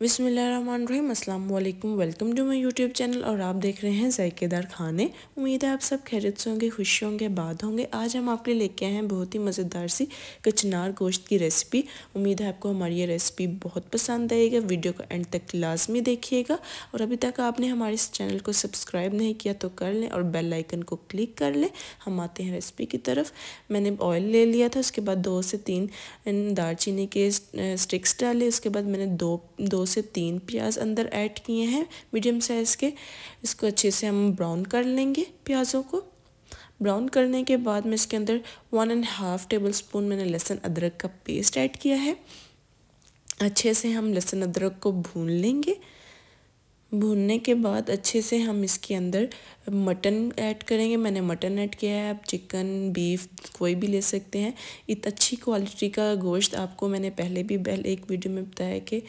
बिसमीम अल्लाम welcome to my YouTube channel और आप देख रहे हैं जायकेदार खाने उम्मीद है आप सब खैरत से होंगे खुश होंगे बाद होंगे आज हम आपके लिए लेके आए हैं बहुत ही मज़ेदार सी कचनार गोश्त की रेसिपी उम्मीद है आपको हमारी ये रेसिपी बहुत पसंद आएगी वीडियो को एंड तक लाजमी देखिएगा और अभी तक आपने हमारे इस चैनल को सब्सक्राइब नहीं किया तो कर लें और बेल को क्लिक कर लें हम आते हैं रेसिपी की तरफ मैंने ऑयल ले लिया था उसके बाद दो से तीन दारचीनी के स्टिक्स डाले उसके बाद मैंने दो दो से तीन प्याज अंदर ऐड किए हैं मीडियम साइज़ के इसको अच्छे से हम ब्राउन कर लेंगे प्याज़ों को ब्राउन करने के बाद मैं इसके अंदर one and half tablespoon मैंने लहसुन अदरक का पेस्ट ऐड किया है अच्छे से हम लहसुन अदरक को भून लेंगे भूनने के बाद अच्छे से हम इसके अंदर मटन ऐड करेंगे मैंने मटन ऐड किया है आप चिकन बीफ कोई भी ले सकते हैं इत अच्छी क्वालिटी का गोश्त आपको मैंने पहले भी पहले एक वीडियो में बताया कि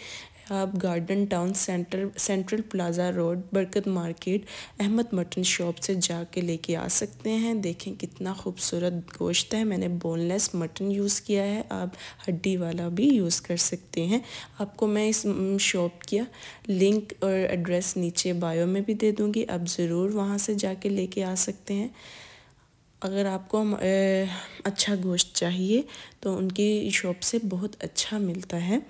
Shahab garden town centre central plaza road Barkat market Ahmad mutton shop से जा के के आ सकते हैं देखें कितना खूबसूरत गोश्त है मैंने बोनलेस मटन यूज़ किया है आप हड्डी वाला भी यूज़ कर सकते हैं आपको मैं इस शॉप किया लिंक और एड्रेस नीचे बायो में भी दे दूँगी आप ज़रूर वहाँ से जा ले कर आ सकते हैं अगर आपको अच्छा गोश्त चाहिए तो उनकी शॉप से बहुत अच्छा मिलता है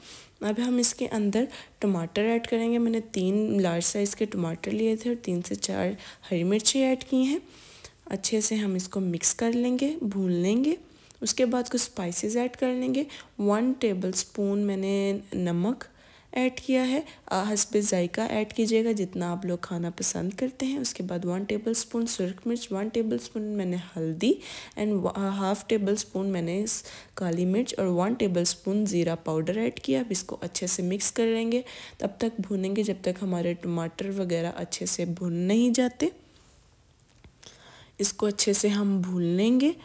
अब हम इसके अंदर टमाटर ऐड करेंगे मैंने तीन लार्ज साइज़ के टमाटर लिए थे और तीन से चार हरी मिर्ची ऐड की हैं अच्छे से हम इसको मिक्स कर लेंगे भून लेंगे उसके बाद कुछ स्पाइसेस ऐड कर लेंगे वन टेबल स्पून मैंने नमक ऐड किया है हसब जायका ऐड कीजिएगा जितना आप लोग खाना पसंद करते हैं उसके बाद वन टेबल स्पून सुरख मिर्च वन टेबल स्पून मैंने हल्दी एंड हाफ टेबल स्पून मैंने काली मिर्च और वन टेबल स्पून ज़ीरा पाउडर ऐड किया अब इसको अच्छे से मिक्स कर लेंगे तब तक भूनेंगे जब तक हमारे टमाटर वगैरह अच्छे से भुन नहीं जाते इसको अच्छे से हम भून लेंगे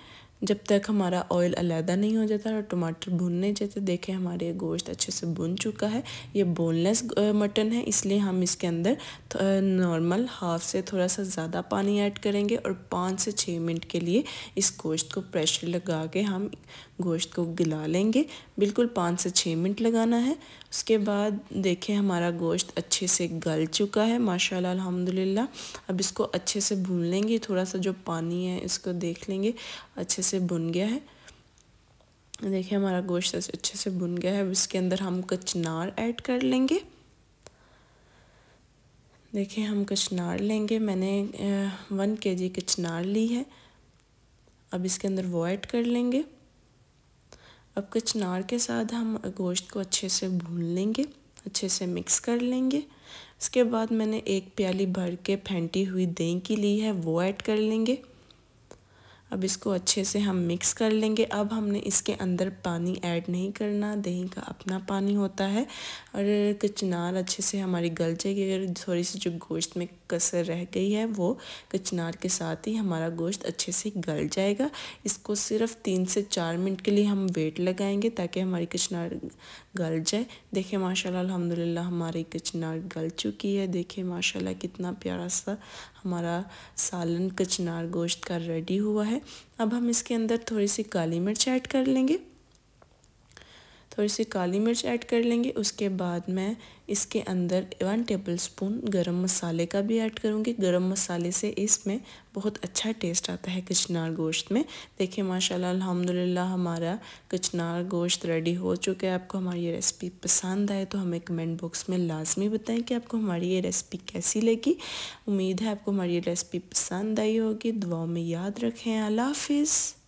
जब तक हमारा ऑयल अलहदा नहीं हो जाता और टमाटर भुनने जाते देखें हमारे गोश्त अच्छे से भुन चुका है ये बोनलेस मटन है इसलिए हम इसके अंदर नॉर्मल हाफ से थोड़ा सा ज़्यादा पानी ऐड करेंगे और पाँच से छः मिनट के लिए इस गोश्त को प्रेशर लगा के हम गोश्त को गला लेंगे बिल्कुल पाँच से छः मिनट लगाना है उसके बाद देखें हमारा गोश्त अच्छे से गल चुका है माशाल्लाह अल्हम्दुलिल्लाह अब इसको अच्छे से भून लेंगे थोड़ा सा जो पानी है इसको देख लेंगे अच्छे से भुन गया है देखिए हमारा गोश्त अच्छे से भुन गया है अब इसके अंदर हम कचनार ऐड कर लेंगे देखिए हम कचनार लेंगे मैंने वन के जी कचनार ली है अब इसके अंदर वो ऐड कर लेंगे अब कचनार के साथ हम गोश्त को अच्छे से भून लेंगे अच्छे से मिक्स कर लेंगे उसके बाद मैंने एक प्याली भर के फेंटी हुई दही की ली है वो ऐड कर लेंगे अब इसको अच्छे से हम मिक्स कर लेंगे अब हमने इसके अंदर पानी ऐड नहीं करना दही का अपना पानी होता है और कचनार अच्छे से हमारी गल जाएगी अगर थोड़ी सी जो गोश्त में कसर रह गई है वो कचनार के साथ ही हमारा गोश्त अच्छे से गल जाएगा इसको सिर्फ तीन से चार मिनट के लिए हम वेट लगाएंगे ताकि हमारी कचनार गल जाए देखिए माशाल्लाह अलहमदिल्ला हमारी कचनार गल चुकी है देखिए माशाल्लाह कितना प्यारा सा हमारा सालन कचनार गोश्त का रेडी हुआ है अब हम इसके अंदर थोड़ी सी काली मिर्च ऐड कर लेंगे थोड़ी तो सी काली मिर्च ऐड कर लेंगे उसके बाद मैं इसके अंदर वन टेबल स्पून गर्म मसाले का भी ऐड करूँगी गर्म मसाले से इसमें बहुत अच्छा टेस्ट आता है कचनार गोश्त में देखिए माशाल्लाह अल्हम्दुलिल्लाह हमारा कचनार गोश्त रेडी हो चुका है आपको हमारी ये रेसिपी पसंद आए तो हमें कमेंट बॉक्स में लाजमी बताएं कि आपको हमारी ये रेसिपी कैसी लगी उम्मीद है आपको हमारी ये रेसिपी पसंद आई होगी दुआओं में याद रखें अल्लाह हाफिज़